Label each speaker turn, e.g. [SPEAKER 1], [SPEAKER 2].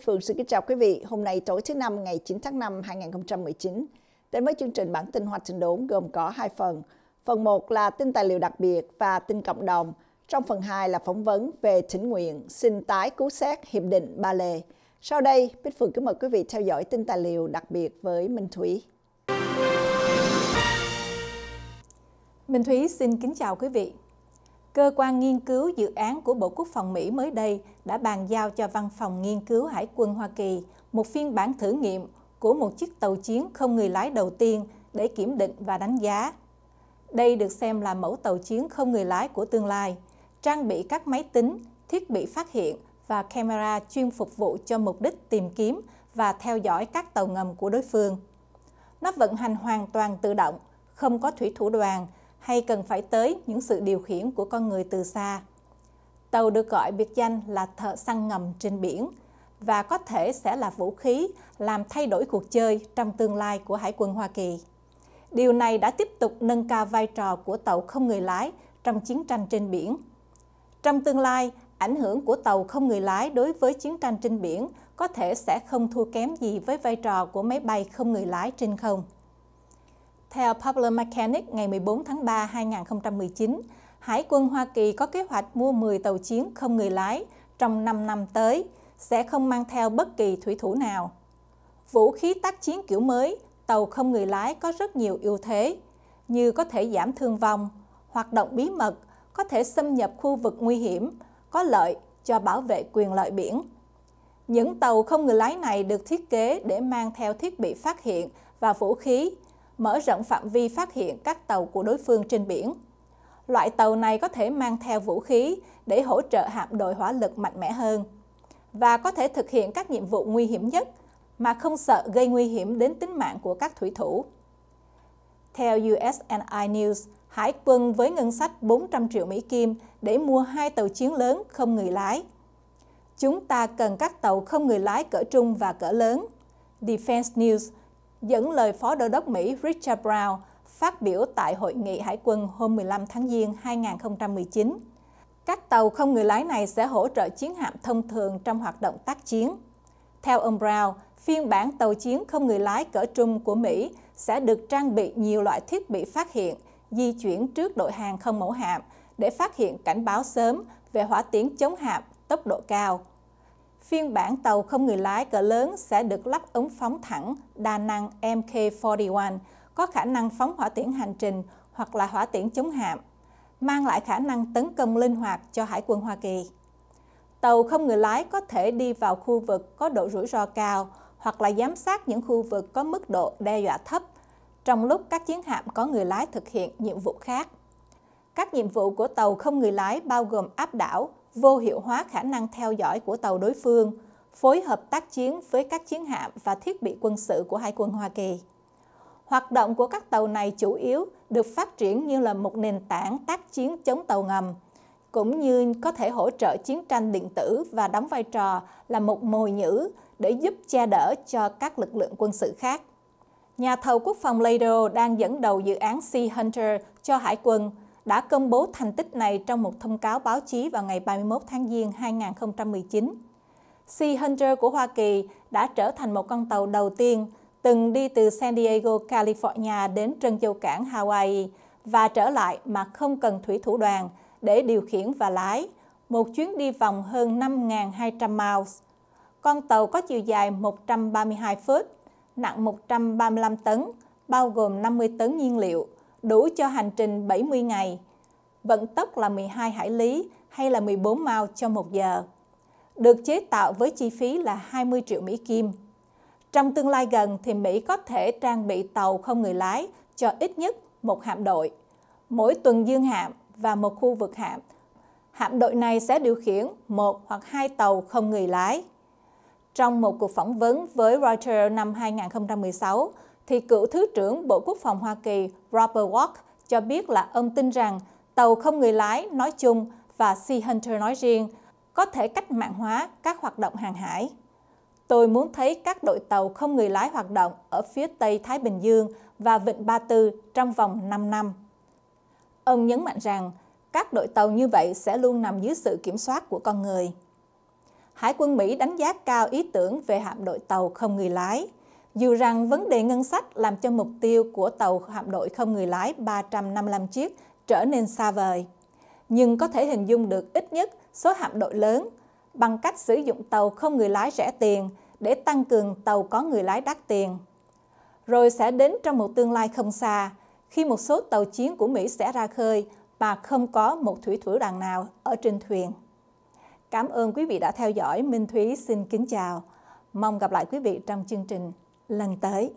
[SPEAKER 1] Bích Phương xin kính chào quý vị. Hôm nay tối thứ năm ngày 9 tháng 5 2019 đến với chương trình bản tin hoạt Trình Đốn gồm có hai phần. Phần 1 là tin tài liệu đặc biệt và tin cộng đồng. Trong phần 2 là phỏng vấn về thỉnh nguyện xin tái cứu xét Hiệp định Ba Lê. Sau đây, Bích Phương kính mời quý vị theo dõi tin tài liệu đặc biệt với Minh Thúy. Minh Thúy xin kính chào quý vị. Cơ quan nghiên cứu dự án của Bộ Quốc phòng Mỹ mới đây đã bàn giao cho Văn phòng Nghiên cứu Hải quân Hoa Kỳ một phiên bản thử nghiệm của một chiếc tàu chiến không người lái đầu tiên để kiểm định và đánh giá. Đây được xem là mẫu tàu chiến không người lái của tương lai, trang bị các máy tính, thiết bị phát hiện và camera chuyên phục vụ cho mục đích tìm kiếm và theo dõi các tàu ngầm của đối phương. Nó vận hành hoàn toàn tự động, không có thủy thủ đoàn hay cần phải tới những sự điều khiển của con người từ xa. Tàu được gọi biệt danh là thợ săn ngầm trên biển và có thể sẽ là vũ khí làm thay đổi cuộc chơi trong tương lai của Hải quân Hoa Kỳ. Điều này đã tiếp tục nâng cao vai trò của tàu không người lái trong chiến tranh trên biển. Trong tương lai, ảnh hưởng của tàu không người lái đối với chiến tranh trên biển có thể sẽ không thua kém gì với vai trò của máy bay không người lái trên không. Theo Popular Mechanics ngày 14 tháng 3 2019, Hải quân Hoa Kỳ có kế hoạch mua 10 tàu chiến không người lái trong 5 năm tới, sẽ không mang theo bất kỳ thủy thủ nào. Vũ khí tác chiến kiểu mới, tàu không người lái có rất nhiều ưu thế, như có thể giảm thương vong, hoạt động bí mật, có thể xâm nhập khu vực nguy hiểm, có lợi cho bảo vệ quyền lợi biển. Những tàu không người lái này được thiết kế để mang theo thiết bị phát hiện và vũ khí mở rộng phạm vi phát hiện các tàu của đối phương trên biển. Loại tàu này có thể mang theo vũ khí để hỗ trợ hạm đội hỏa lực mạnh mẽ hơn và có thể thực hiện các nhiệm vụ nguy hiểm nhất mà không sợ gây nguy hiểm đến tính mạng của các thủy thủ. Theo USNI News, Hải quân với ngân sách 400 triệu Mỹ Kim để mua hai tàu chiến lớn không người lái. Chúng ta cần các tàu không người lái cỡ trung và cỡ lớn. Defense News dẫn lời Phó Đô đốc Mỹ Richard Brown phát biểu tại Hội nghị Hải quân hôm 15 tháng Giêng 2019. Các tàu không người lái này sẽ hỗ trợ chiến hạm thông thường trong hoạt động tác chiến. Theo ông Brown, phiên bản tàu chiến không người lái cỡ trung của Mỹ sẽ được trang bị nhiều loại thiết bị phát hiện, di chuyển trước đội hàng không mẫu hạm để phát hiện cảnh báo sớm về hỏa tiễn chống hạm tốc độ cao phiên bản tàu không người lái cỡ lớn sẽ được lắp ống phóng thẳng đa năng MK41, có khả năng phóng hỏa tiễn hành trình hoặc là hỏa tiễn chống hạm, mang lại khả năng tấn công linh hoạt cho Hải quân Hoa Kỳ. Tàu không người lái có thể đi vào khu vực có độ rủi ro cao hoặc là giám sát những khu vực có mức độ đe dọa thấp, trong lúc các chiến hạm có người lái thực hiện nhiệm vụ khác. Các nhiệm vụ của tàu không người lái bao gồm áp đảo, vô hiệu hóa khả năng theo dõi của tàu đối phương, phối hợp tác chiến với các chiến hạm và thiết bị quân sự của Hải quân Hoa Kỳ. Hoạt động của các tàu này chủ yếu được phát triển như là một nền tảng tác chiến chống tàu ngầm, cũng như có thể hỗ trợ chiến tranh điện tử và đóng vai trò là một mồi nhữ để giúp che đỡ cho các lực lượng quân sự khác. Nhà thầu quốc phòng Lado đang dẫn đầu dự án Sea Hunter cho hải quân, đã công bố thành tích này trong một thông cáo báo chí vào ngày 31 tháng Giêng 2019. Sea Hunter của Hoa Kỳ đã trở thành một con tàu đầu tiên từng đi từ San Diego, California đến trân châu cảng Hawaii và trở lại mà không cần thủy thủ đoàn để điều khiển và lái, một chuyến đi vòng hơn 5.200 miles. Con tàu có chiều dài 132 feet, nặng 135 tấn, bao gồm 50 tấn nhiên liệu – đủ cho hành trình 70 ngày. Vận tốc là 12 hải lý hay là 14 mao cho 1 giờ. Được chế tạo với chi phí là 20 triệu Mỹ Kim. Trong tương lai gần thì Mỹ có thể trang bị tàu không người lái cho ít nhất một hạm đội, mỗi tuần dương hạm và một khu vực hạm. Hạm đội này sẽ điều khiển một hoặc hai tàu không người lái. Trong một cuộc phỏng vấn với Reuters năm 2016, thì cựu Thứ trưởng Bộ Quốc phòng Hoa Kỳ Robert Walk cho biết là ông tin rằng tàu không người lái nói chung và Sea Hunter nói riêng có thể cách mạng hóa các hoạt động hàng hải. Tôi muốn thấy các đội tàu không người lái hoạt động ở phía Tây Thái Bình Dương và Vịnh Ba Tư trong vòng 5 năm. Ông nhấn mạnh rằng các đội tàu như vậy sẽ luôn nằm dưới sự kiểm soát của con người. Hải quân Mỹ đánh giá cao ý tưởng về hạm đội tàu không người lái – dù rằng vấn đề ngân sách làm cho mục tiêu của tàu hạm đội không người lái 355 chiếc trở nên xa vời. Nhưng có thể hình dung được ít nhất số hạm đội lớn bằng cách sử dụng tàu không người lái rẻ tiền để tăng cường tàu có người lái đắt tiền. Rồi sẽ đến trong một tương lai không xa, khi một số tàu chiến của Mỹ sẽ ra khơi mà không có một thủy thủ đoàn nào ở trên thuyền. Cảm ơn quý vị đã theo dõi. Minh Thúy xin kính chào. Mong gặp lại quý vị trong chương trình lần tới